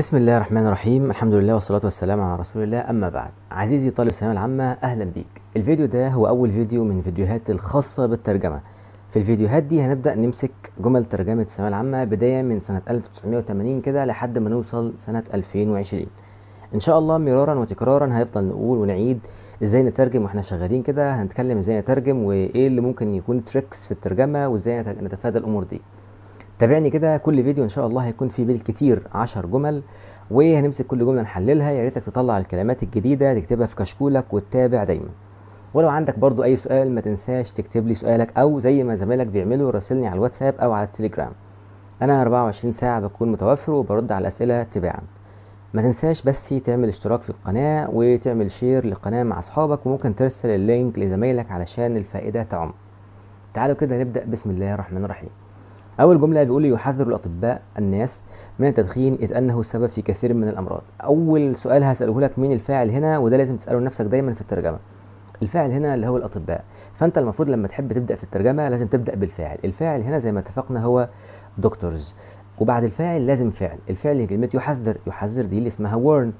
بسم الله الرحمن الرحيم الحمد لله والصلاة والسلام على رسول الله أما بعد عزيزي طالب الثانوية العامة أهلا بيك الفيديو ده هو أول فيديو من فيديوهات الخاصة بالترجمة في الفيديوهات دي هنبدأ نمسك جمل ترجمة الثانوية العامة بداية من سنة 1980 كده لحد ما نوصل سنة 2020 إن شاء الله مرارا وتكرارا هنفضل نقول ونعيد ازاي نترجم واحنا شغالين كده هنتكلم ازاي نترجم وايه اللي ممكن يكون تريكس في الترجمة وازاي نتفادى الأمور دي تابعني كده كل فيديو ان شاء الله هيكون فيه بالكتير 10 جمل وهنمسك كل جمله نحللها يا ريتك تطلع الكلمات الجديده تكتبها في كشكولك وتتابع دايما ولو عندك برضو اي سؤال ما تنساش تكتب لي سؤالك او زي ما زمايلك بيعملوا راسلني على الواتساب او على التليجرام انا 24 ساعه بكون متوفر وبرد على الاسئله تباعا ما تنساش بس تعمل اشتراك في القناه وتعمل شير للقناه مع اصحابك وممكن ترسل اللينك لزمايلك علشان الفائده تعم تعالوا كده نبدا بسم الله الرحمن الرحيم أول جملة بيقول يحذر الأطباء الناس من التدخين إذ أنه سبب في كثير من الأمراض أول سؤال هسأله لك مين الفاعل هنا وده لازم تسأله لنفسك دايما في الترجمة الفاعل هنا اللي هو الأطباء فأنت المفروض لما تحب تبدأ في الترجمة لازم تبدأ بالفاعل الفاعل هنا زي ما اتفقنا هو دكتورز وبعد الفاعل لازم فعل الفعل هي كلمة يحذر يحذر دي اللي اسمها ورن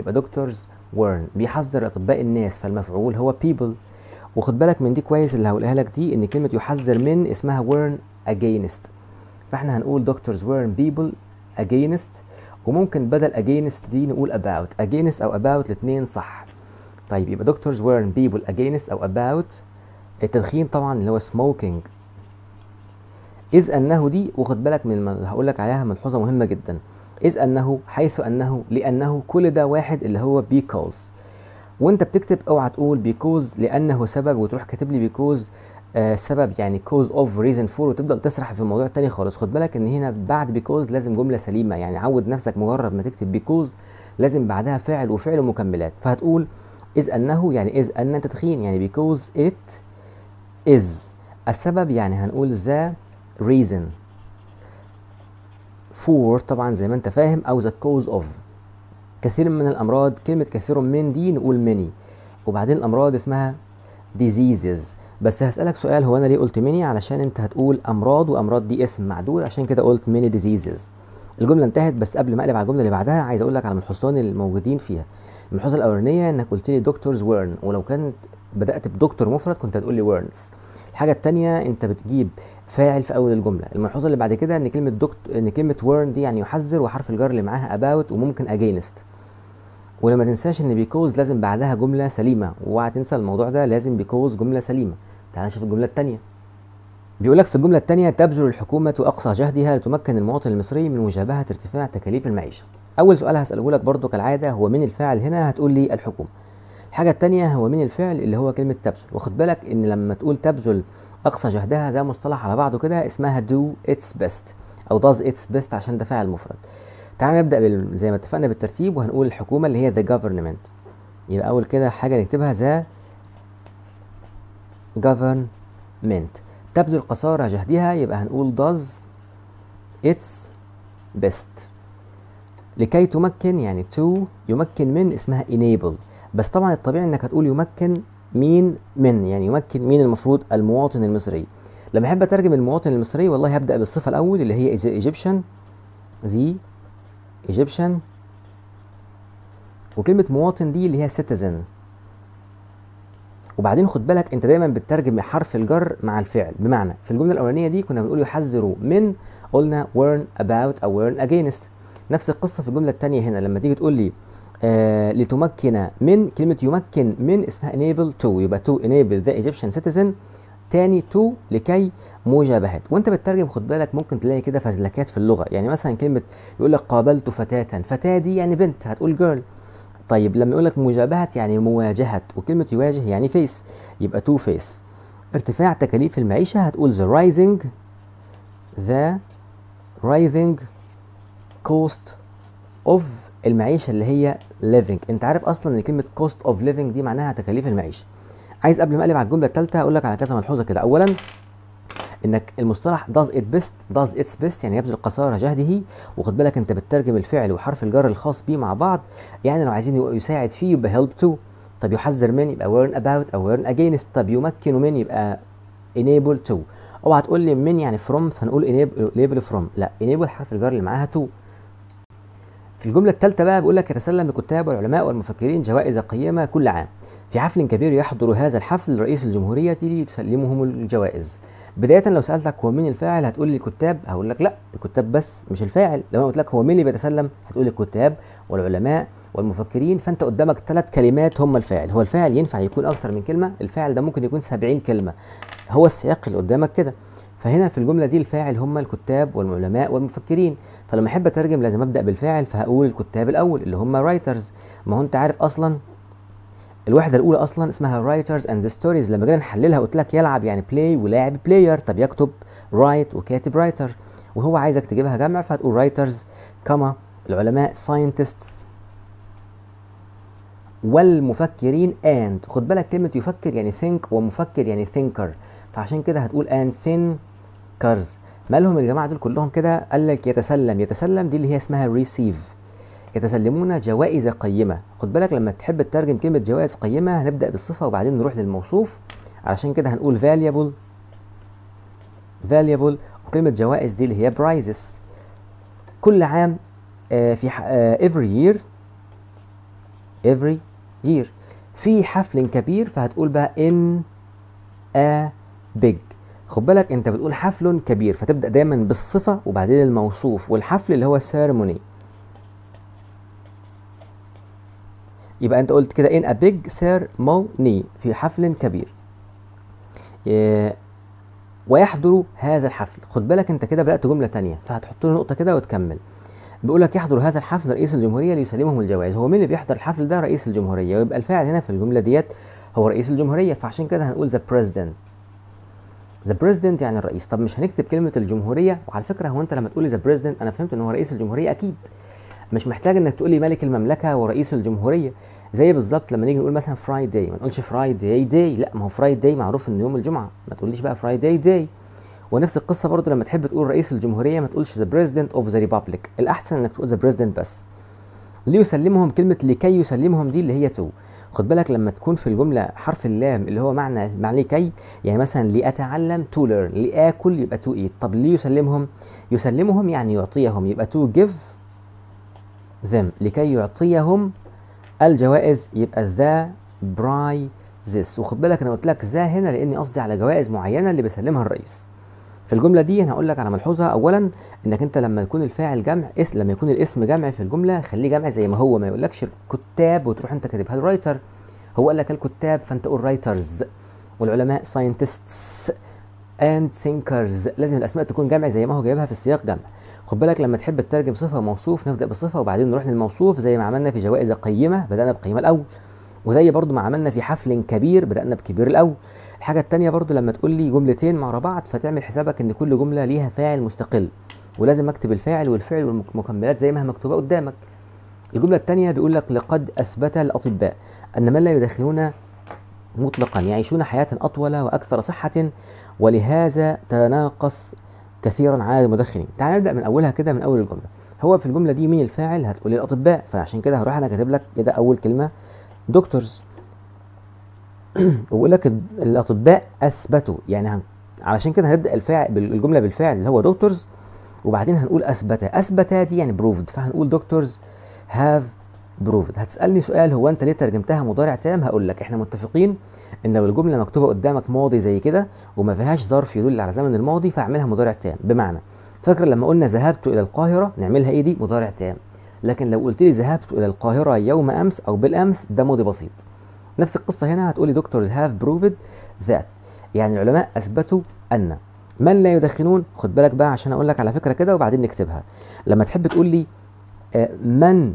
يبقى دكتورز ورن بيحذر أطباء الناس فالمفعول هو people وخد بالك من دي كويس اللي هقولها لك دي إن كلمة يحذر من اسمها ورن against فاحنا هنقول دكتورز ويرن بيبل اجينست وممكن بدل اجينست دي نقول اباوت اجينست او اباوت الاثنين صح طيب يبقى دكتورز ويرن بيبل اجينست او اباوت التدخين طبعا اللي هو سموكينج إذ أنه دي واخد بالك من اللي هقول لك عليها ملحوظة مهمة جدا إذ أنه حيث أنه لأنه كل ده واحد اللي هو بيكوز وأنت بتكتب أوعى تقول بيكوز لأنه سبب وتروح كاتب لي بيكوز آه، سبب يعني كوز اوف ريزن فور وتفضل تسرح في الموضوع تاني خالص خد بالك ان هنا بعد بيكوز لازم جمله سليمه يعني عود نفسك مجرد ما تكتب بيكوز لازم بعدها فعل وفعل ومكملات فهتقول اذ انه يعني اذ ان تدخين يعني بيكوز ات از السبب يعني هنقول ذا ريزن فور طبعا زي ما انت فاهم او ذا كوز اوف كثير من الامراض كلمه كثير من دي نقول many وبعدين الامراض اسمها diseases بس هسألك سؤال هو أنا ليه قلت ميني علشان أنت هتقول أمراض وأمراض دي اسم معدول عشان كده قلت ميني ديزيزز الجملة انتهت بس قبل ما أقلب على الجملة اللي بعدها عايز أقول لك على ملحوظتين الموجودين فيها الملحوظة الأولانية إنك قلت لي دكتورز ويرن ولو كانت بدأت بدكتور مفرد كنت هتقول لي ويرنز الحاجة التانية أنت بتجيب فاعل في أول الجملة الملحوظة اللي بعد كده إن كلمة دكت إن كلمة ويرن دي يعني يحذر وحرف الجر اللي معاها about وممكن against ولما تنساش ان بيكوز لازم بعدها جمله سليمه اوعى تنسى الموضوع ده لازم بيكوز جمله سليمه تعال نشوف الجملة التانية بيقول لك في الجملة التانية تبذل الحكومة أقصى جهدها لتمكن المواطن المصري من مجابهة ارتفاع تكاليف المعيشة أول سؤال هسأله لك برضو كالعادة هو مين الفاعل هنا هتقول لي الحكومة الحاجة التانية هو مين الفعل اللي هو كلمة تبذل واخد بالك إن لما تقول تبذل أقصى جهدها ده مصطلح على بعضه كده اسمها do its best أو does its best عشان ده فاعل مفرد تعال نبدأ بال... زي ما اتفقنا بالترتيب وهنقول الحكومة اللي هي the government يبقى أول كده حاجة نكتبها ذا government تبذل قصارى جهدها يبقى هنقول does its best لكي تمكن يعني to يمكن من اسمها enable بس طبعا الطبيعي انك هتقول يمكن مين من يعني يمكن مين المفروض المواطن المصري لما احب اترجم المواطن المصري والله هبدا بالصفه الاول اللي هي ايجيبشن زي ايجيبشن وكلمه مواطن دي اللي هي citizen وبعدين خد بالك انت دايما بتترجم حرف الجر مع الفعل بمعنى في الجمله الاولانيه دي كنا بنقول يحذروا من قلنا warn about او warn against نفس القصه في الجمله الثانيه هنا لما تيجي تقول لي آه لتمكن من كلمه يمكن من اسمها enable to يبقى to enable the Egyptian citizen تاني تو لكي مجابهات وانت بتترجم خد بالك ممكن تلاقي كده فزلكات في اللغه يعني مثلا كلمه يقول لك قابلت فتاه فتاه دي يعني بنت هتقول جيرل طيب لما يقول لك مجابهة يعني مواجهة وكلمة يواجه يعني فيس يبقى تو فيس ارتفاع تكاليف المعيشة هتقول the rising the rising cost of المعيشة اللي هي living انت عارف اصلا ان كلمة cost of living دي معناها تكاليف المعيشة عايز قبل ما اقلب على الجملة الثالثة اقول لك على كذا ملحوظة كده اولا انك المصطلح does it best does its best يعني يبذل قصارى جهده وخد بالك انت بتترجم الفعل وحرف الجر الخاص بيه مع بعض يعني لو عايزين يساعد فيه يبقى help to طب يحذر من يبقى warn about او warn against طب يمكن من يبقى enable to اوعى تقول لي من يعني from فنقول enable from لا enable حرف الجر اللي معاها to في الجملة الثالثة بقى بيقول لك يتسلم الكتاب والعلماء والمفكرين جوائز قيمة كل عام في حفل كبير يحضر هذا الحفل رئيس الجمهورية ليسلمهم الجوائز بدايه لو سالتك هو مين الفاعل هتقول لي الكتاب هقول لك لا الكتاب بس مش الفاعل لو انا قلت لك هو مين اللي بيتسلم هتقول الكتاب والعلماء والمفكرين فانت قدامك ثلاث كلمات هم الفاعل هو الفاعل ينفع يكون اكتر من كلمه الفاعل ده ممكن يكون 70 كلمه هو السياق اللي قدامك كده فهنا في الجمله دي الفاعل هم الكتاب والعلماء والمفكرين فلما احب اترجم لازم ابدا بالفاعل فهقول الكتاب الاول اللي هم رايترز ما هو انت عارف اصلا الوحده الاولى اصلا اسمها رايترز اند ستوريز لما جينا نحللها قلت لك يلعب يعني بلاي ولاعب بلاير طب يكتب رايت وكاتب رايتر وهو عايزك تجيبها جمع فهتقول رايترز كما العلماء ساينتستس والمفكرين اند خد بالك كلمه يفكر يعني ثينك ومفكر يعني ثينكر فعشان كده هتقول اند ثينكرز مالهم الجماعه دول كلهم كده قال لك يتسلم يتسلم دي اللي هي اسمها ريسيف يتسلمون جوائز قيمة خد بالك لما تحب تترجم كلمة جوائز قيمة هنبدأ بالصفة وبعدين نروح للموصوف علشان كده هنقول valuable valuable وكلمة جوائز دي اللي هي prizes كل عام آه في آه every year every year في حفل كبير فهتقول بقى in a big خد بالك انت بتقول حفل كبير فتبدا دايما بالصفه وبعدين الموصوف والحفل اللي هو سيرموني يبقى انت قلت كده ان ا بيج موني في حفل كبير اه، ويحضر هذا الحفل خد بالك انت كده بدات جمله تانية فهتحط له نقطه كده وتكمل بيقول لك يحضر هذا الحفل رئيس الجمهوريه ليسلمهم الجوائز هو مين اللي بيحضر الحفل ده رئيس الجمهوريه ويبقى الفاعل هنا في الجمله ديت هو رئيس الجمهوريه فعشان كده هنقول ذا بريزيدنت ذا بريزيدنت يعني الرئيس طب مش هنكتب كلمه الجمهوريه وعلى فكره هو انت لما تقول ذا بريزيدنت انا فهمت ان هو رئيس الجمهوريه اكيد مش محتاج انك تقول لي ملك المملكه ورئيس الجمهوريه زي بالظبط لما نيجي نقول مثلا فرايداي ما نقولش فرايداي داي لا ما هو فرايداي معروف ان يوم الجمعه ما تقوليش بقى فرايداي داي ونفس القصه برضو لما تحب تقول رئيس الجمهوريه ما تقولش ذا بريزيدنت اوف ذا ريبابليك الاحسن انك تقول ذا بريزيدنت بس ليسلمهم كلمه لكي يسلمهم دي اللي هي تو خد بالك لما تكون في الجمله حرف اللام اللي هو معنى معنى كي يعني مثلا لاتعلم تو ليرن لاكل يبقى تو ايت طب ليسلمهم يسلمهم يعني يعطيهم يبقى تو جيف them لكي يعطيهم الجوائز يبقى the prizes وخد بالك انا قلت لك ذا هنا لاني قصدي على جوائز معينه اللي بيسلمها الرئيس في الجمله دي انا هقول لك على ملحوظه اولا انك انت لما يكون الفاعل جمع اس لما يكون الاسم جمع في الجمله خليه جمع زي ما هو ما يقولكش الكتاب وتروح انت كاتبها الرايتر هو قال لك الكتاب فانت قول رايترز والعلماء ساينتستس اند ثينكرز لازم الاسماء تكون جمع زي ما هو جايبها في السياق جمع خد بالك لما تحب تترجم صفه وموصوف نبدا بصفه وبعدين نروح للموصوف زي ما عملنا في جوائز القيمه بدانا بقيمه الاول وزي برضو ما عملنا في حفل كبير بدانا بكبير الاول الحاجه الثانيه برضو لما تقول لي جملتين مع بعض فتعمل حسابك ان كل جمله ليها فاعل مستقل ولازم اكتب الفاعل والفعل والمكملات زي ما هي مكتوبه قدامك الجمله الثانيه بيقول لك لقد اثبت الاطباء ان من لا يدخنون مطلقا يعيشون حياه اطول واكثر صحه ولهذا تناقص كثيرا على المدخنين تعال نبدا من اولها كده من اول الجمله هو في الجمله دي مين الفاعل هتقول الاطباء فعشان كده هروح انا كاتب لك كده اول كلمه دكتورز ويقول لك الاطباء اثبتوا يعني هن... علشان كده هنبدا الفاعل الجمله بالفعل اللي هو دكتورز وبعدين هنقول اثبت اثبت دي يعني بروفد فهنقول دكتورز هاف بروفد هتسالني سؤال هو انت ليه ترجمتها مضارع تام هقول لك احنا متفقين ان لو الجمله مكتوبه قدامك ماضي زي كده وما فيهاش ظرف يدل على زمن الماضي فاعملها مضارع تام بمعنى فاكر لما قلنا ذهبت الى القاهره نعملها ايه دي مضارع تام لكن لو قلت لي ذهبت الى القاهره يوم امس او بالامس ده ماضي بسيط نفس القصه هنا هتقولي دكتورز هاف بروفد ذات يعني العلماء اثبتوا ان من لا يدخنون خد بالك بقى عشان اقول لك على فكره كده وبعدين نكتبها لما تحب تقول لي آه، من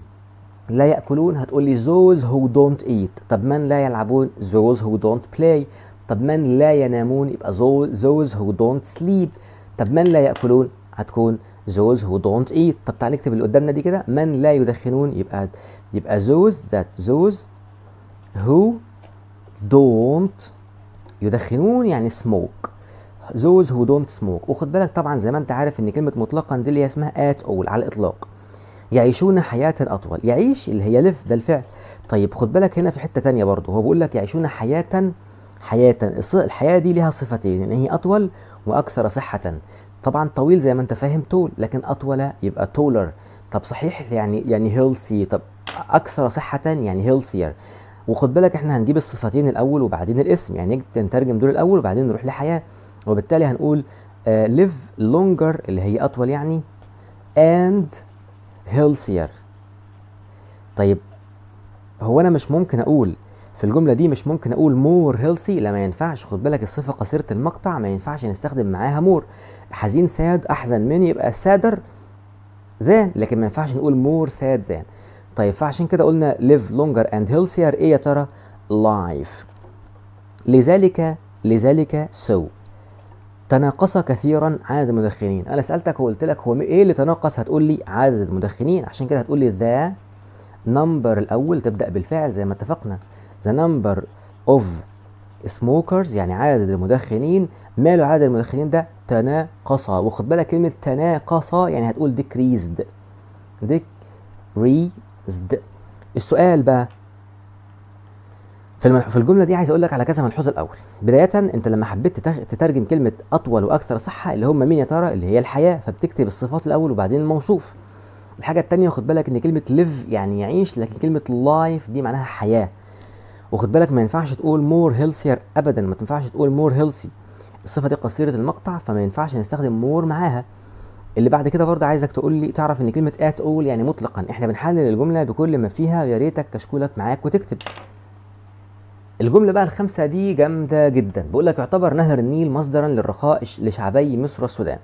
لا يأكلون هتقول لي those who don't eat طب من لا يلعبون those who don't play طب من لا ينامون يبقى those who don't sleep طب من لا يأكلون هتكون those who don't eat طب تعالى نكتب اللي قدامنا دي كده من لا يدخنون يبقى يبقى those that those who don't يدخنون يعني smoke those who don't smoke وخد بالك طبعا زي ما انت عارف ان كلمه مطلقا دي اللي هي اسمها at all على الاطلاق يعيشون حياة أطول يعيش اللي هي لف ده الفعل طيب خد بالك هنا في حتة تانية برضه هو بيقول لك يعيشون حياة حياة الحياة دي لها صفتين إن هي أطول وأكثر صحة طبعا طويل زي ما أنت فاهم طول لكن أطول يبقى تولر طب صحيح يعني يعني هيلسي طب أكثر صحة يعني هيلسير وخد بالك احنا هنجيب الصفتين الأول وبعدين الاسم يعني نترجم دول الأول وبعدين نروح لحياة وبالتالي هنقول ليف آه، لونجر اللي هي أطول يعني and healthier طيب هو انا مش ممكن اقول في الجملة دي مش ممكن اقول مور هيلثي لا ما ينفعش خد بالك الصفة قصيرة المقطع ما ينفعش نستخدم معاها مور حزين ساد احزن من يبقى سادر ذان لكن ما ينفعش نقول مور ساد ذان طيب فعشان كده قلنا live longer and healthier ايه يا ترى life لذلك لذلك so تناقص كثيرا عدد المدخنين انا سالتك وقلت لك هو ايه اللي تناقص هتقول لي عدد المدخنين عشان كده هتقول لي ذا نمبر الاول تبدا بالفعل زي ما اتفقنا ذا نمبر اوف سموكرز يعني عدد المدخنين ماله عدد المدخنين ده تناقص وخد بالك كلمه تناقص يعني هتقول decreased ديكريزد السؤال بقى في في الجمله دي عايز اقول لك على كذا ملحوظ الاول بدايه انت لما حبيت تترجم كلمه اطول واكثر صحه اللي هم مين يا ترى اللي هي الحياه فبتكتب الصفات الاول وبعدين الموصوف الحاجه الثانيه واخد بالك ان كلمه ليف يعني يعيش لكن كلمه لايف دي معناها حياه واخد بالك ما ينفعش تقول مور هيلثير ابدا ما تنفعش تقول مور هيلثي الصفه دي قصيره المقطع فما ينفعش نستخدم مور معاها اللي بعد كده برضه عايزك تقول لي تعرف ان كلمه ات اول يعني مطلقا احنا بنحلل الجمله بكل ما فيها يا ريتك كشكولك معاك وتكتب الجملة بقى الخامسة دي جامدة جدا بقول لك يعتبر نهر النيل مصدرا للرخاء لشعبي مصر والسودان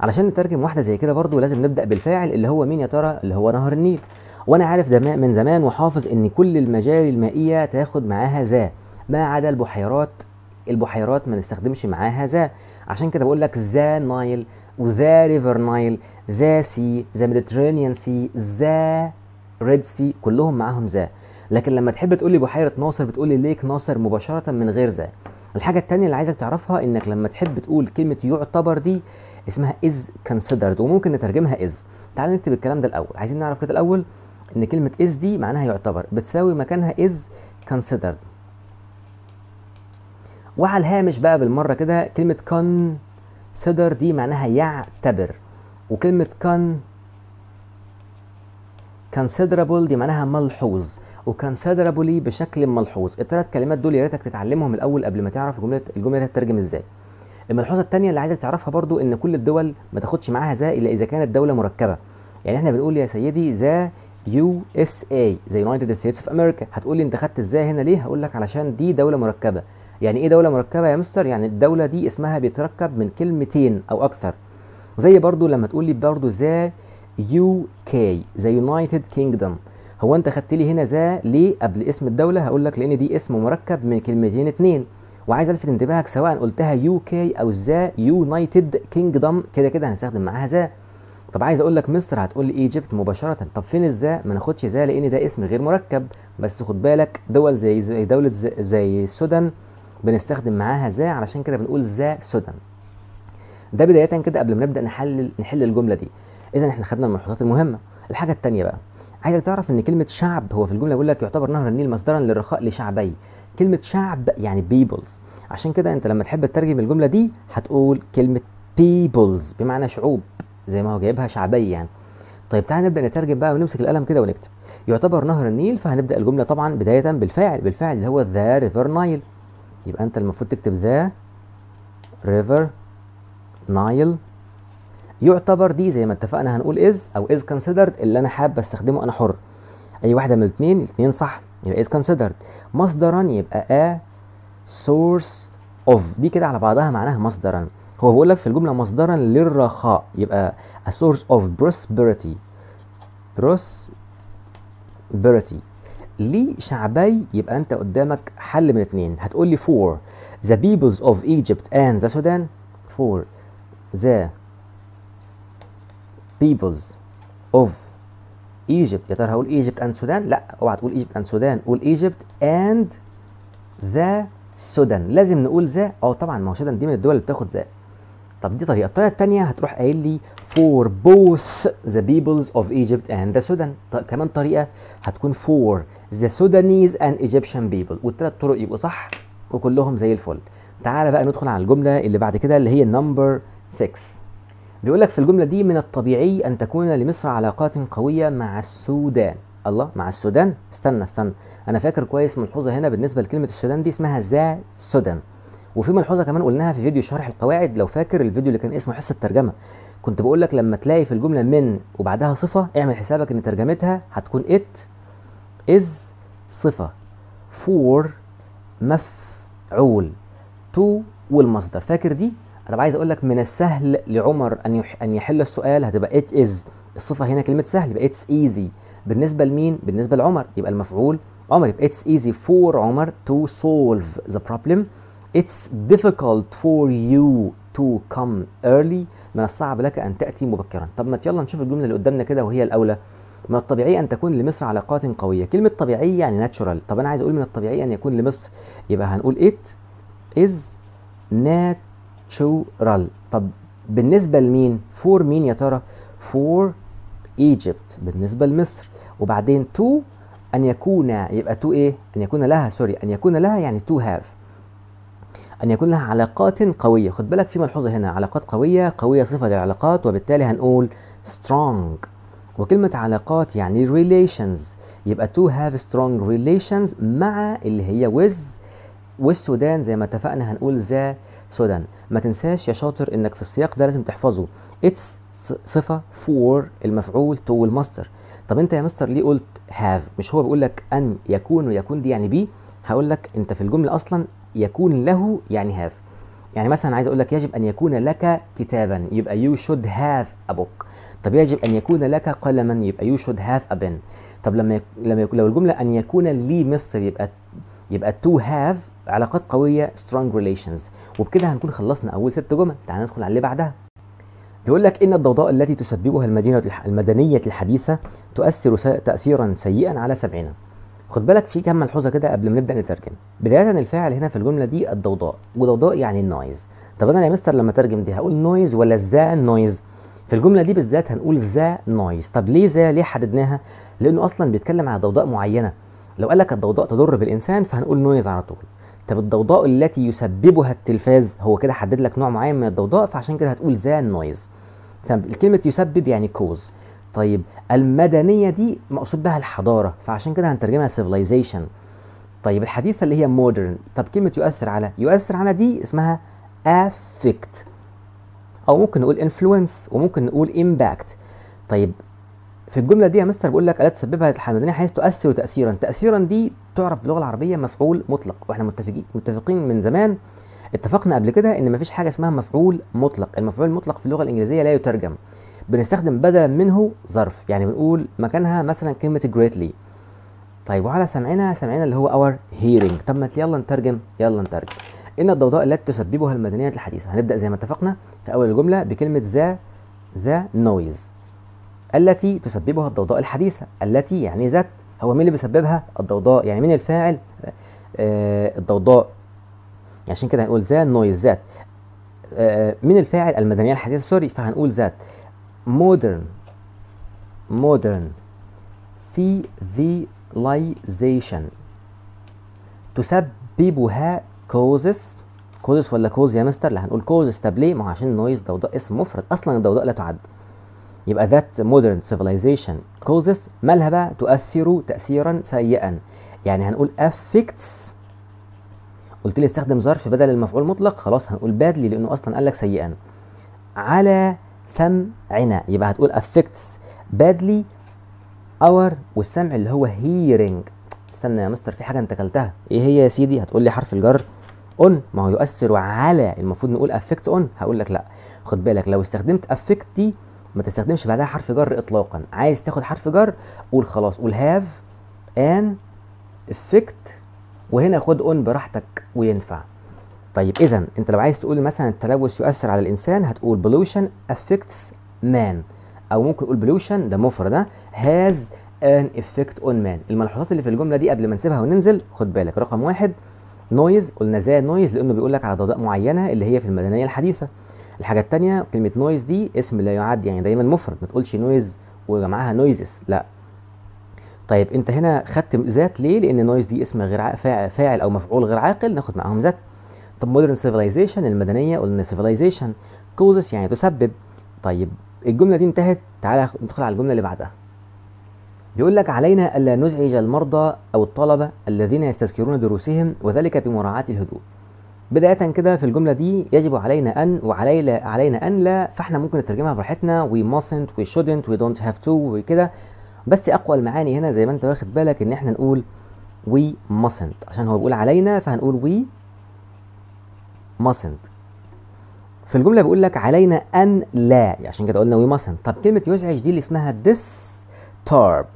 علشان نترجم واحدة زي كده برضو لازم نبدأ بالفاعل اللي هو مين يا ترى اللي هو نهر النيل وانا عارف ده من زمان وحافظ ان كل المجاري المائية تاخد معاها ذا ما عدا البحيرات البحيرات ما نستخدمش معاها ذا عشان كده بقول لك ذا نايل وذا ريفر نايل ذا سي ذا ميديترينيان سي ذا ريد سي كلهم معاهم ذا لكن لما تحب تقول لي بحيره ناصر بتقول لي ليك ناصر مباشره من غير ذا الحاجه الثانيه اللي عايزك تعرفها انك لما تحب تقول كلمه يعتبر دي اسمها از كونسيدرد وممكن نترجمها از تعال نكتب الكلام ده الاول عايزين نعرف كده الاول ان كلمه از دي معناها يعتبر بتساوي مكانها از كونسيدرد وعلى الهامش بقى بالمره كده كلمه كونسيدر دي معناها يعتبر وكلمه كون considerable دي معناها ملحوظ وكان صادر لي بشكل ملحوظ الثلاث كلمات دول يا ريتك تتعلمهم الاول قبل ما تعرف جمله الجمله دي هتترجم ازاي الملحوظه الثانيه اللي عايزك تعرفها برضو ان كل الدول ما تاخدش معاها ذا الا اذا كانت دوله مركبه يعني احنا بنقول يا سيدي ذا يو اس اي ذا يونايتد ستيتس اوف امريكا هتقول لي انت خدت ازاي هنا ليه هقول لك علشان دي دوله مركبه يعني ايه دوله مركبه يا مستر يعني الدوله دي اسمها بيتركب من كلمتين او اكثر زي برضو لما تقول لي برضو ذا يو كي ذا يونايتد كينجدم هو انت خدت لي هنا ذا ليه قبل اسم الدوله هقول لك لان دي اسم مركب من كلمتين اتنين وعايز الفت انتباهك سواء قلتها يو كي او ذا يونايتد كينجدم كده كده هنستخدم معاها ذا طب عايز اقول لك مصر هتقول لي ايجيبت مباشره طب فين الذا ما ناخدش ذا لان ده اسم غير مركب بس خد بالك دول زي, زي دوله زي, زي السودان بنستخدم معاها ذا علشان كده بنقول ذا سودان ده بدايه كده قبل ما نبدا نحلل نحل الجمله دي اذا احنا خدنا الملحوظات المهمه الحاجه الثانيه بقى عايزك تعرف ان كلمه شعب هو في الجمله بيقول لك يعتبر نهر النيل مصدرا للرخاء لشعبي كلمه شعب يعني بيبلز عشان كده انت لما تحب تترجم الجمله دي هتقول كلمه بيبلز بمعنى شعوب زي ما هو جايبها شعبي يعني طيب تعالى نبدا نترجم بقى ونمسك القلم كده ونكتب يعتبر نهر النيل فهنبدا الجمله طبعا بدايه بالفاعل بالفاعل اللي هو ذا ريفر نايل يبقى انت المفروض تكتب ذا ريفر نايل يعتبر دي زي ما اتفقنا هنقول از او از كونسيدرد اللي انا حابب استخدمه انا حر اي واحده من الاثنين الاثنين صح يبقى از كونسيدرد مصدرا يبقى ا سورس اوف دي كده على بعضها معناها مصدرا هو بيقول لك في الجمله مصدرا للرخاء يبقى a source of prosperity prosperity ليه شعبي يبقى انت قدامك حل من اثنين هتقول لي for the peoples of Egypt and the Sudan for the peoples of Egypt يا ترى هقول Egypt and Sudan لا اوعى تقول Egypt and Sudan قول Egypt and the Sudan لازم نقول ذا اه طبعا ما هو Sudan دي من الدول اللي بتاخد ذا طب دي طريقه الطريقه الثانيه هتروح قايل لي for both the peoples of Egypt and the Sudan طيب كمان طريقه هتكون for the Sudanese and Egyptian people والثلاث طرق يبقوا صح وكلهم زي الفل تعالى بقى ندخل على الجمله اللي بعد كده اللي هي number 6 بيقول لك في الجملة دي من الطبيعي أن تكون لمصر علاقات قوية مع السودان الله مع السودان استنى استنى أنا فاكر كويس ملحوظة هنا بالنسبة لكلمة السودان دي اسمها ذا سودان وفي ملحوظة كمان قلناها في فيديو شرح القواعد لو فاكر الفيديو اللي كان اسمه حصة الترجمه كنت بقول لك لما تلاقي في الجملة من وبعدها صفة اعمل حسابك إن ترجمتها هتكون ات از صفة فور مفعول تو والمصدر فاكر دي طب عايز اقول لك من السهل لعمر ان يح... ان يحل السؤال هتبقى ات از الصفه هنا كلمه سهل يبقى اتس ايزي بالنسبه لمين بالنسبه لعمر يبقى المفعول عمر يبقى اتس ايزي فور عمر تو سولف ذا بروبلم اتس difficult فور يو تو كم ايرلي من الصعب لك ان تاتي مبكرا طب ما يلا نشوف الجمله اللي قدامنا كده وهي الاولى من الطبيعي ان تكون لمصر علاقات قويه كلمه طبيعي يعني ناتشورال طب انا عايز اقول من الطبيعي ان يكون لمصر يبقى هنقول ات از نات تشورال طب بالنسبة لمين فور مين يا ترى فور ايجيبت بالنسبة لمصر وبعدين تو أن يكون يبقى تو إيه أن يكون لها سوري أن يكون لها يعني تو هاف أن يكون لها علاقات قوية خد بالك في ملحوظة هنا علاقات قوية قوية صفة للعلاقات وبالتالي هنقول strong وكلمة علاقات يعني relations يبقى to have strong relations مع اللي هي with والسودان زي ما اتفقنا هنقول the سودان ما تنساش يا شاطر انك في السياق ده لازم تحفظه اتس صفه فور المفعول تو الماستر طب انت يا مستر ليه قلت هاف مش هو بيقول لك ان يكون ويكون دي يعني بي هقول لك انت في الجمله اصلا يكون له يعني هاف يعني مثلا عايز اقول لك يجب ان يكون لك كتابا يبقى يو شود هاف ا بوك طب يجب ان يكون لك قلما يبقى يو شود هاف ا بن طب لما لما لو الجمله ان يكون لي مستر يبقى يبقى تو هاف علاقات قوية سترونج ريليشنز وبكده هنكون خلصنا أول ست جمل تعال ندخل على اللي بعدها بيقول لك إن الضوضاء التي تسببها المدينة المدنية الحديثة تؤثر تأثيرا سيئا على سمعنا خد بالك في كم ملحوظة كده قبل ما نبدأ نترجم بداية الفاعل هنا في الجملة دي الضوضاء وضوضاء يعني النويز طب أنا يا مستر لما أترجم دي هقول نويز ولا ذا نويز في الجملة دي بالذات هنقول ذا نويز طب ليه ذا ليه حددناها لأنه أصلا بيتكلم على ضوضاء معينة لو قال لك الضوضاء تضر بالانسان فهنقول نويز على طول طب الضوضاء التي يسببها التلفاز هو كده حدد لك نوع معين من الضوضاء فعشان كده هتقول ذا نويز طب الكلمه يسبب يعني كوز طيب المدنيه دي مقصود بها الحضاره فعشان كده هنترجمها سيفلايزيشن طيب الحديثه اللي هي مودرن طب كلمه يؤثر على يؤثر على دي اسمها افكت او ممكن نقول انفلوينس وممكن نقول امباكت طيب في الجمله دي يا مستر بيقول لك الا تسببها الحمدانيه حيث تؤثر تاثيرا تاثيرا دي تعرف باللغه العربيه مفعول مطلق واحنا متفقين متفقين من زمان اتفقنا قبل كده ان مفيش حاجه اسمها مفعول مطلق المفعول المطلق في اللغه الانجليزيه لا يترجم بنستخدم بدلا منه ظرف يعني بنقول مكانها مثلا كلمه greatly طيب وعلى سمعنا سمعنا اللي هو اور هيرنج طب ما يلا نترجم يلا نترجم ان الضوضاء التي تسببها المدنيه الحديثه هنبدا زي ما اتفقنا في اول الجمله بكلمه ذا ذا نويز التي تسببها الضوضاء الحديثة التي يعني ذات هو مين اللي بيسببها الضوضاء يعني مين الفاعل آه الضوضاء يعني عشان كده هنقول ذا نويز ذات آه، من الفاعل المدنية الحديثة سوري فهنقول ذات modern modern civilization تسببها causes causes ولا cause يا مستر لا هنقول causes طب ليه ما هو عشان noise ضوضاء اسم مفرد اصلا الضوضاء لا تعد يبقى ذات مودرن سيفيلايزيشن كوزس مالها بقى تؤثر تأثيرا سيئا يعني هنقول افكتس قلت لي استخدم ظرف بدل المفعول مطلق خلاص هنقول بادلي لأنه أصلا قال لك سيئا على سمعنا يبقى هتقول افكتس بادلي اور والسمع اللي هو هيرنج استنى يا مستر في حاجة انت كلتها ايه هي يا سيدي هتقول لي حرف الجر اون ما هو يؤثر على المفروض نقول افكت اون هقول لك لا خد بالك لو استخدمت افكت دي ما تستخدمش بعدها حرف جر اطلاقا عايز تاخد حرف جر قول خلاص قول هاف ان افكت وهنا خد اون براحتك وينفع طيب اذا انت لو عايز تقول مثلا التلوث يؤثر على الانسان هتقول بلوشن افكتس مان او ممكن تقول بلوشن ده مفردة هاز ان افكت اون مان الملحوظات اللي في الجمله دي قبل ما نسيبها وننزل خد بالك رقم واحد نويز قلنا زي نويز لانه بيقول لك على ضوضاء معينه اللي هي في المدنيه الحديثه الحاجه التانية كلمه نويز دي اسم لا يعد يعني دايما مفرد ما تقولش نويز وجمعها نويزز لا طيب انت هنا خدت ذات ليه لان نويز دي اسم غير فاعل او مفعول غير عاقل ناخد معاهم ذات طب مودرن سيفيلايزيشن المدنيه قلنا سيفيلايزيشن كوزس يعني تسبب طيب الجمله دي انتهت تعالى ندخل على الجمله اللي بعدها بيقول لك علينا الا نزعج المرضى او الطلبه الذين يستذكرون دروسهم وذلك بمراعاه الهدوء بداية كده في الجملة دي يجب علينا أن وعلينا علينا أن لا فاحنا ممكن نترجمها براحتنا we mustn't we shouldn't we don't have to وكده بس أقوى المعاني هنا زي ما أنت واخد بالك إن احنا نقول we mustn't عشان هو بيقول علينا فهنقول we mustn't في الجملة بيقول لك علينا أن لا عشان كده قلنا we mustn't طب كلمة يزعج دي اللي اسمها disturb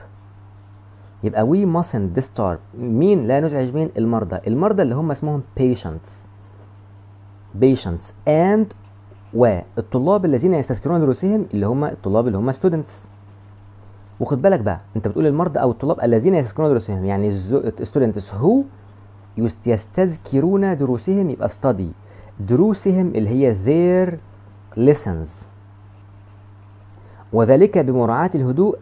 يبقى we mustn't disturb مين لا نزعج مين المرضى المرضى اللي هم اسمهم patients patients and والطلاب الذين يستذكرون دروسهم اللي هم الطلاب اللي هم students وخد بالك بقى انت بتقول المرضى او الطلاب الذين يستذكرون دروسهم يعني students who يستذكرون دروسهم يبقى study دروسهم اللي هي their lessons وذلك بمراعاة الهدوء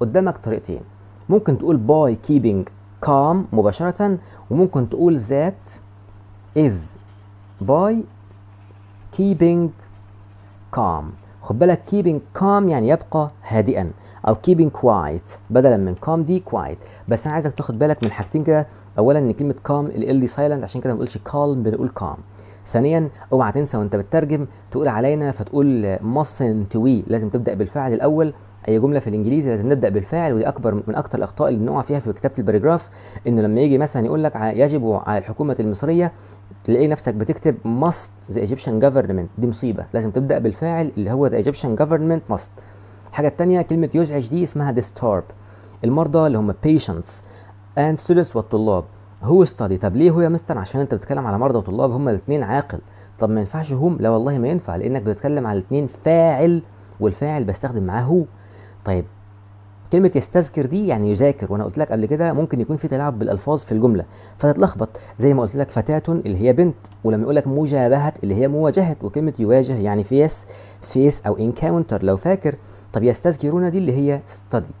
قدامك طريقتين ممكن تقول by keeping calm مباشرة وممكن تقول that is by keeping calm خد بالك keeping calm يعني يبقى هادئا او keeping quiet بدلا من calm دي quiet بس انا عايزك تاخد بالك من حاجتين كده اولا ان كلمه calm ال دي silent عشان كده ما بنقولش calm بنقول calm ثانيا اوعى تنسى وانت بتترجم تقول علينا فتقول mustn't we لازم تبدا بالفعل الاول اي جمله في الانجليزي لازم نبدا بالفاعل ودي اكبر من اكتر الاخطاء اللي بنقع فيها في كتابه الباراجراف انه لما يجي مثلا يقول لك يجب على الحكومه المصريه تلاقي نفسك بتكتب ماست ذا ايجيبشن جفرمنت دي مصيبه لازم تبدا بالفاعل اللي هو ذا ايجيبشن جفرمنت ماست الحاجه الثانيه كلمه يزعج دي اسمها ديسترب المرضى اللي هم patients and students والطلاب هو study طب ليه هو يا مستر عشان انت بتتكلم على مرضى وطلاب هم الاثنين عاقل طب ما ينفعش هم لا والله ما ينفع لانك بتتكلم على الاثنين فاعل والفاعل بستخدم معاه هو طيب كلمة يستذكر دي يعني يذاكر وأنا قلت لك قبل كده ممكن يكون في تلاعب بالألفاظ في الجملة فتتلخبط زي ما قلت لك فتاة اللي هي بنت ولما يقول لك مجابهة اللي هي مواجهة وكلمة يواجه يعني فيس فيس أو انكاونتر لو فاكر طب يستذكرون دي اللي هي ستادي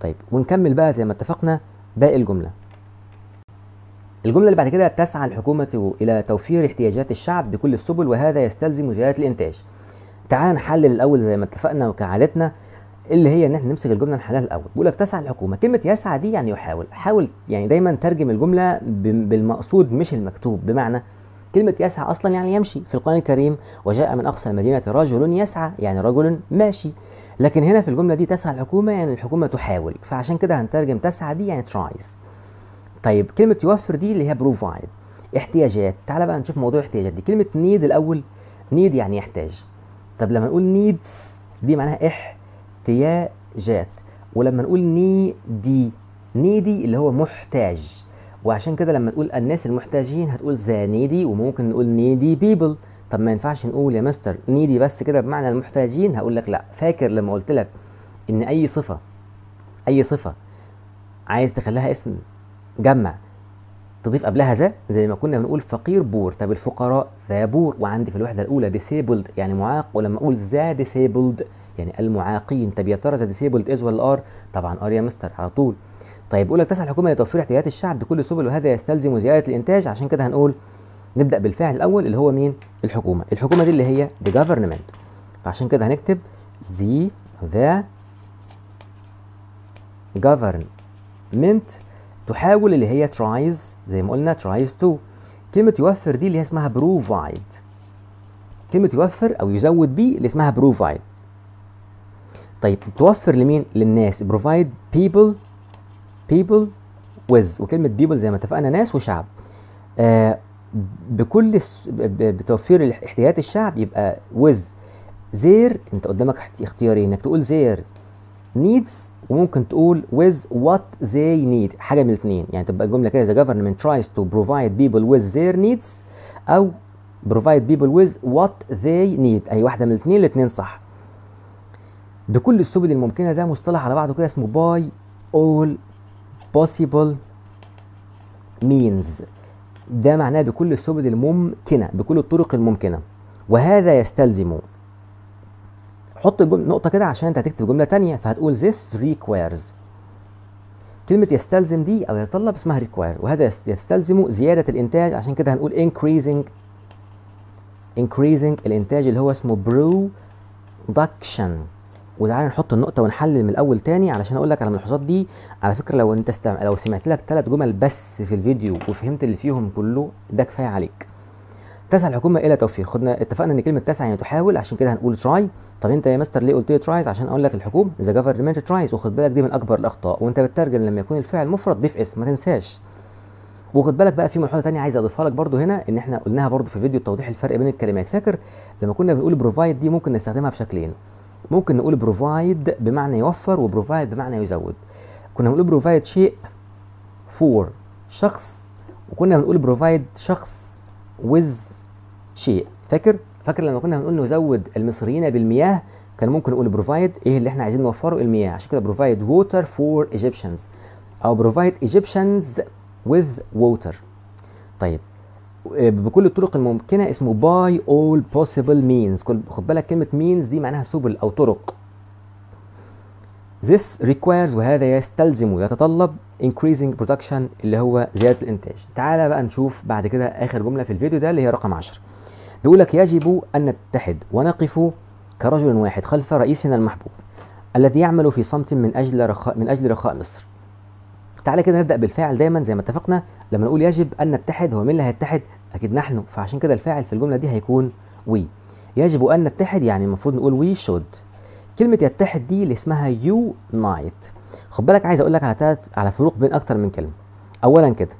طيب ونكمل بقى زي ما اتفقنا باقي الجملة الجملة اللي بعد كده تسعى الحكومة إلى توفير احتياجات الشعب بكل السبل وهذا يستلزم زيادة الإنتاج تعال نحلل الأول زي ما اتفقنا وكعادتنا اللي هي ان احنا نمسك الجمله الحلال الاول بيقول لك تسعى الحكومه كلمه يسعى دي يعني يحاول حاول يعني دايما ترجم الجمله بالمقصود مش المكتوب بمعنى كلمة يسعى أصلا يعني يمشي في القرآن الكريم وجاء من أقصى المدينة رجل يسعى يعني رجل ماشي لكن هنا في الجملة دي تسعى الحكومة يعني الحكومة تحاول فعشان كده هنترجم تسعى دي يعني ترايز طيب كلمة يوفر دي اللي هي بروفايد احتياجات تعال بقى نشوف موضوع احتياجات دي كلمة نيد الأول نيد يعني يحتاج طب لما نقول نيدز دي معناها إح احتياجات ولما نقول نيدي نيدي اللي هو محتاج وعشان كده لما نقول الناس المحتاجين هتقول ذا نيدي وممكن نقول نيدي بيبل طب ما ينفعش نقول يا مستر نيدي بس كده بمعنى المحتاجين هقول لك لا فاكر لما قلت لك ان اي صفه اي صفه عايز تخليها اسم جمع تضيف قبلها ذا زي ما كنا بنقول فقير بور طب الفقراء ذا بور وعندي في الوحده الاولى ديسيبلد يعني معاق ولما اقول ذا ديسيبلد يعني المعاقين طب يا ترى ذا ديسيبلد از ولا ار طبعا ار يا مستر على طول طيب بيقول لك تسعى الحكومه لتوفير احتياجات الشعب بكل سبل وهذا يستلزم زياده الانتاج عشان كده هنقول نبدا بالفعل الاول اللي هو مين الحكومه الحكومه دي اللي هي the government فعشان كده هنكتب the the government تحاول اللي هي tries زي ما قلنا tries to كلمة يوفر دي اللي هي اسمها بروفايد كلمة يوفر أو يزود بي اللي اسمها بروفايد طيب توفر لمين للناس بروفايد بيبل بيبل ويز وكلمه بيبل زي ما اتفقنا ناس وشعب آه بكل س... بتوفير احتياجات الشعب يبقى ويز زير انت قدامك اختيارين انك تقول زير نيدز وممكن تقول ويز وات زي نيد حاجه من الاثنين يعني تبقى الجمله كده the government tries to provide people with their needs او provide people with what they need اي واحده من الاثنين الاثنين صح بكل السبل الممكنه ده مصطلح على بعضه كده اسمه باي اول بوسيبل مينز ده معناه بكل السبل الممكنه بكل الطرق الممكنه وهذا يستلزم حط نقطه كده عشان انت هتكتب جمله تانية فهتقول this requires كلمة يستلزم دي أو يتطلب اسمها require وهذا يستلزم زيادة الإنتاج عشان كده هنقول increasing increasing الإنتاج اللي هو اسمه production وتعالى نحط النقطة ونحلل من الأول تاني علشان أقول لك على الملحوظات دي على فكرة لو أنت استم... لو سمعت لك ثلاث جمل بس في الفيديو وفهمت اللي فيهم كله ده كفاية عليك. تسعى الحكومة إلى توفير، خدنا اتفقنا إن كلمة تسعى يعني تحاول عشان كده هنقول تراي، طب أنت يا مستر ليه قلت لي ترايز عشان أقول لك الحكومة ذا جفرمنت ترايز وخد بالك دي من أكبر الأخطاء وأنت بتترجم لما يكون الفعل مفرد ضيف اسم ما تنساش. وخد بالك بقى في ملحوظه ثانيه عايز اضيفها لك برده هنا ان احنا قلناها برده في فيديو توضيح الفرق بين الكلمات فاكر لما كنا بنقول بروفايد دي ممكن نستخدمها بشكلين ممكن نقول بروفايد بمعنى يوفر وبروفايد بمعنى يزود كنا بنقول بروفايد شيء فور شخص وكنا بنقول بروفايد شخص ويز شيء فاكر فاكر لما كنا بنقول نزود المصريين بالمياه كان ممكن نقول بروفايد ايه اللي احنا عايزين نوفره المياه عشان كده بروفايد ووتر فور ايجيبشنز او بروفايد ايجيبشنز with ووتر طيب آه، بكل الطرق الممكنه اسمه باي اول بوسيبل مينز خد بالك كلمه مينز دي معناها سبل او طرق This requires وهذا يستلزم ويتطلب increasing production اللي هو زيادة الإنتاج. تعالى بقى نشوف بعد كده آخر جملة في الفيديو ده اللي هي رقم 10. بيقول لك يجب أن نتحد ونقف كرجل واحد خلف رئيسنا المحبوب الذي يعمل في صمت من أجل رخاء من أجل رخاء مصر. تعالى كده نبدا بالفاعل دايما زي ما اتفقنا لما نقول يجب ان نتحد هو مين اللي هيتحد اكيد نحن فعشان كده الفاعل في الجمله دي هيكون وي يجب ان نتحد يعني المفروض نقول وي شود كلمه يتحد دي اللي اسمها يو نايت خد بالك عايز اقول لك على تلات على فروق بين اكتر من كلمه اولا كده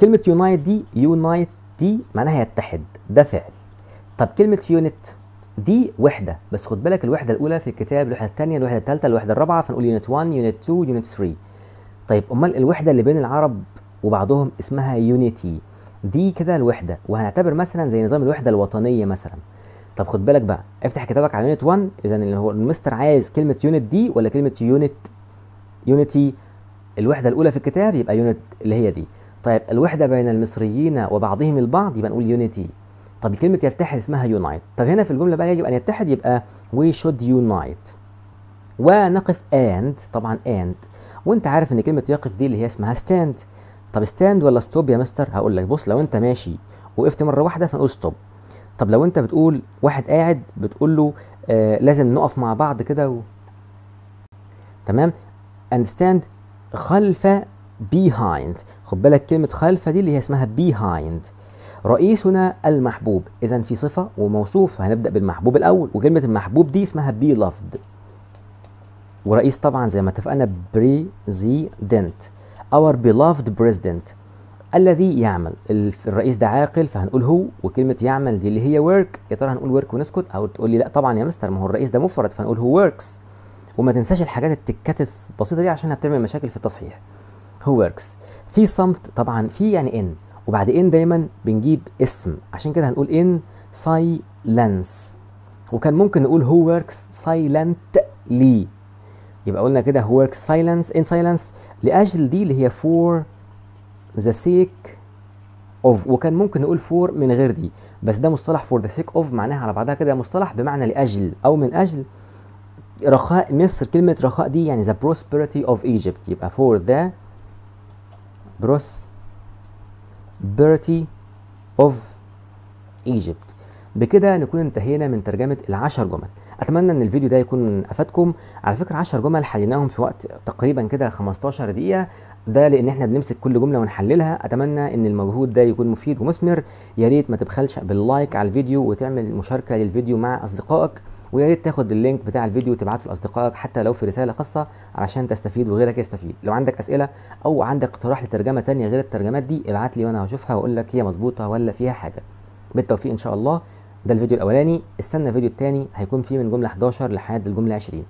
كلمه يونايت دي يونايت دي معناها يتحد ده فعل طب كلمه يونت دي وحده بس خد بالك الوحده الاولى في الكتاب الوحده الثانيه الوحده الثالثه الوحده الرابعه فنقول يونت 1 يونت 2 يونت 3 طيب امال الوحده اللي بين العرب وبعضهم اسمها يونيتي دي كده الوحده وهنعتبر مثلا زي نظام الوحده الوطنيه مثلا طب خد بالك بقى افتح كتابك على يونت 1 اذا اللي هو المستر عايز كلمه يونت دي ولا كلمه يونت يونيتي الوحده الاولى في الكتاب يبقى يونت اللي هي دي طيب الوحده بين المصريين وبعضهم البعض يبقى نقول يونيتي طب كلمة يتحد اسمها يونايت طب هنا في الجملة بقى يجب أن يتحد يبقى we should unite ونقف and طبعا and وانت عارف ان كلمة يقف دي اللي هي اسمها stand طب stand ولا stop يا مستر هقول لك بص لو انت ماشي وقفت مرة واحدة فنقول stop طب لو انت بتقول واحد قاعد بتقول له آه لازم نقف مع بعض كده و... تمام أند ستاند خلف behind خد بالك كلمة خلف دي اللي هي اسمها behind رئيسنا المحبوب اذا في صفه وموصوف هنبدا بالمحبوب الاول وكلمه المحبوب دي اسمها بي لافد ورئيس طبعا زي ما اتفقنا بريزيدنت اور beloved بريزيدنت الذي يعمل الرئيس ده عاقل فهنقول هو وكلمه يعمل دي اللي هي ورك يا ترى هنقول ورك ونسكت او تقول لي لا طبعا يا مستر ما هو الرئيس ده مفرد فهنقول هو وركس وما تنساش الحاجات التكات البسيطه دي عشان بتعمل مشاكل في التصحيح هو وركس في صمت طبعا في يعني ان وبعد ان دايما بنجيب اسم عشان كده هنقول ان سايلنس وكان ممكن نقول هو وركس سايلنتلي يبقى قلنا كده هو وركس سايلنس ان سايلنس لاجل دي اللي هي فور ذا سيك اوف وكان ممكن نقول فور من غير دي بس ده مصطلح فور ذا سيك اوف معناها على بعضها كده مصطلح بمعنى لاجل او من اجل رخاء مصر كلمه رخاء دي يعني ذا prosperity اوف ايجيبت يبقى فور ذا بروس بيرتي اوف ايجيبت بكده نكون انتهينا من ترجمه العشر جمل اتمنى ان الفيديو ده يكون افادكم على فكره 10 جمل حليناهم في وقت تقريبا كده 15 دقيقه ده لان احنا بنمسك كل جمله ونحللها اتمنى ان المجهود ده يكون مفيد ومثمر يا ريت ما تبخلش باللايك على الفيديو وتعمل مشاركه للفيديو مع اصدقائك ويا ريت تاخد اللينك بتاع الفيديو وتبعته لاصدقائك حتى لو في رساله خاصه علشان تستفيد وغيرك يستفيد لو عندك اسئله او عندك اقتراح لترجمه ثانيه غير الترجمات دي ابعت لي وانا هشوفها واقول لك هي مظبوطه ولا فيها حاجه بالتوفيق ان شاء الله ده الفيديو الاولاني استنى الفيديو الثاني هيكون فيه من جمله 11 لحد الجمله 20